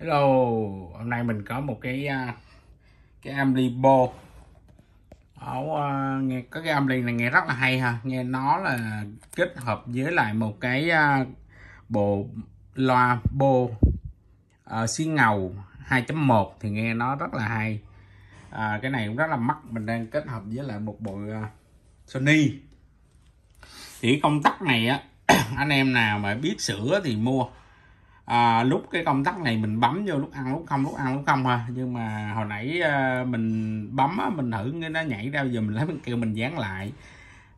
Hello, hôm nay mình có một cái à, cái ampli bo. Ở, à, nghe có cái ampli này nghe rất là hay ha, nghe nó là kết hợp với lại một cái à, bộ loa bo uh, xuyên ngầu 2.1 thì nghe nó rất là hay. À, cái này cũng rất là mắc, mình đang kết hợp với lại một bộ uh, Sony. Thì công tắc này á anh em nào mà biết sửa thì mua à, lúc cái công tắc này mình bấm vô lúc ăn lúc không lúc ăn lúc không ha nhưng mà hồi nãy à, mình bấm á, mình thử cái nó nhảy ra giờ mình lấy mình kêu mình dán lại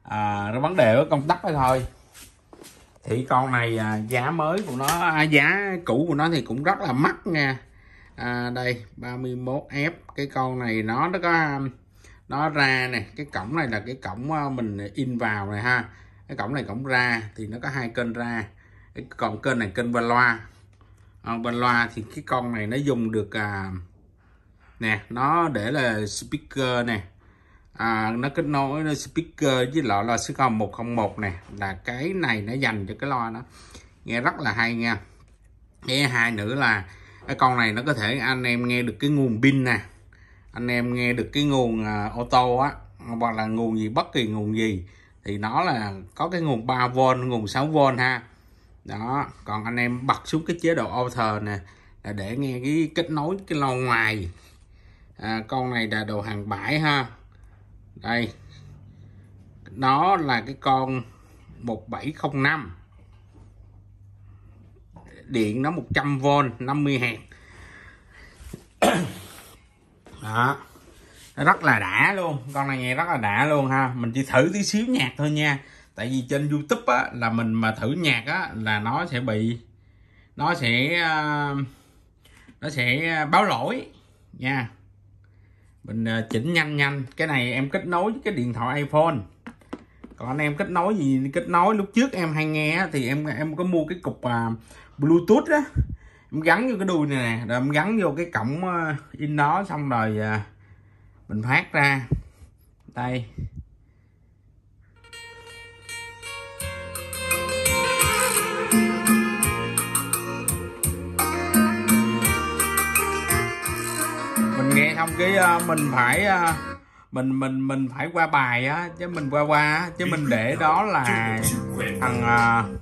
à, nó vấn đề ở công tắc đó thôi thì con này à, giá mới của nó à, giá cũ của nó thì cũng rất là mắc nha à, đây 31F cái con này nó nó có nó ra nè cái cổng này là cái cổng ờ, mình in vào này ha cái cổng này cổng ra thì nó có hai kênh ra còn kênh này kênh và loa à, bên loa thì cái con này nó dùng được à, nè nó để là speaker nè à, nó kết nối nó speaker với lọ loa Swisscom 101 nè là cái này nó dành cho cái loa nó nghe rất là hay nha nghe hai nữa là cái con này nó có thể anh em nghe được cái nguồn pin nè anh em nghe được cái nguồn uh, ô tô á hoặc là nguồn gì bất kỳ nguồn gì thì nó là có cái nguồn 3V nguồn 6V ha đó còn anh em bật xuống cái chế độ author nè là để nghe cái kết nối cái lo ngoài à, con này là đồ hàng bãi ha đây nó là cái con 1705 điện nó 100V 50Hz đó rất là đã luôn con này nghe rất là đã luôn ha mình chỉ thử tí xíu nhạc thôi nha tại vì trên youtube á, là mình mà thử nhạc á, là nó sẽ bị nó sẽ à, nó sẽ báo lỗi nha mình à, chỉnh nhanh nhanh cái này em kết nối với cái điện thoại iphone còn anh em kết nối gì kết nối lúc trước em hay nghe thì em em có mua cái cục à, bluetooth á em gắn vô cái đuôi này nè rồi em gắn vô cái cổng in nó xong rồi mình phát ra đây không cái uh, mình phải uh, mình mình mình phải qua bài á chứ mình qua qua chứ mình để đó là thằng uh,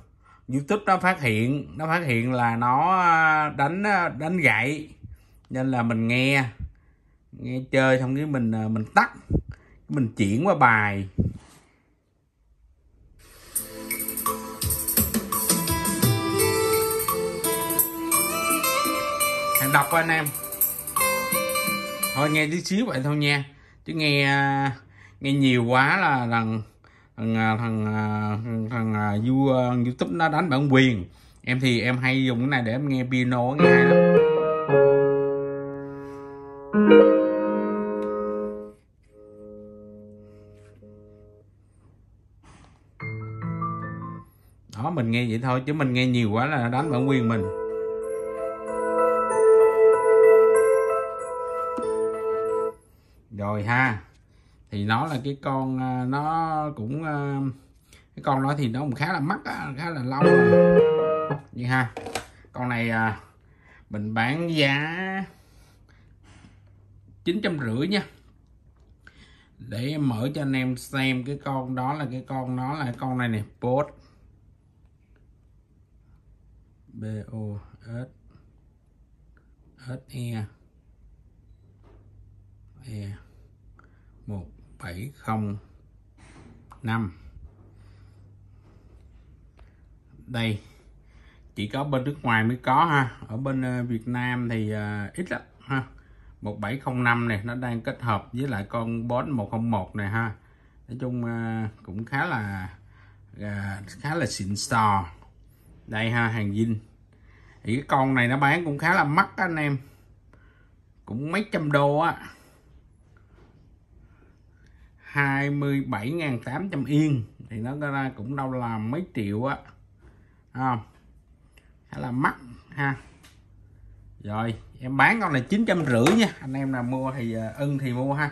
YouTube nó phát hiện nó phát hiện là nó đánh đánh gậy nên là mình nghe nghe chơi xong cái mình mình tắt mình chuyển qua bài hàng đọc anh em thôi nghe tí xíu vậy thôi nha chứ nghe à, nghe nhiều quá là thằng thằng à, thằng à, thằng, thằng youtube nó đánh bản quyền em thì em hay dùng cái này để em nghe piano nghe hay lắm đó mình nghe vậy thôi chứ mình nghe nhiều quá là đánh bản quyền mình rồi ha thì nó là cái con à, nó cũng à, cái con đó thì nó cũng khá là mắc khá là lâu như ha con này à, mình bán giá chín trăm rưỡi nha để mở cho anh em xem cái con đó là cái con nó là con này nè bot b o s s e e 1705 đây chỉ có bên nước ngoài mới có ha ở bên ờ, Việt Nam thì ờ, ít lắm ha 1705 này nó đang kết hợp với lại con Bón 101 này ha Nói chung ờ, cũng khá là khá là xịn sò đây ha hàng dinh thì cái con này nó bán cũng khá là mắc anh em cũng mấy trăm đô á 27.800 yên thì nó ra cũng đâu là mấy triệu á không hay là mắc ha rồi em bán con này chín trăm rưỡi nha anh em nào mua thì ờ, ưng thì mua ha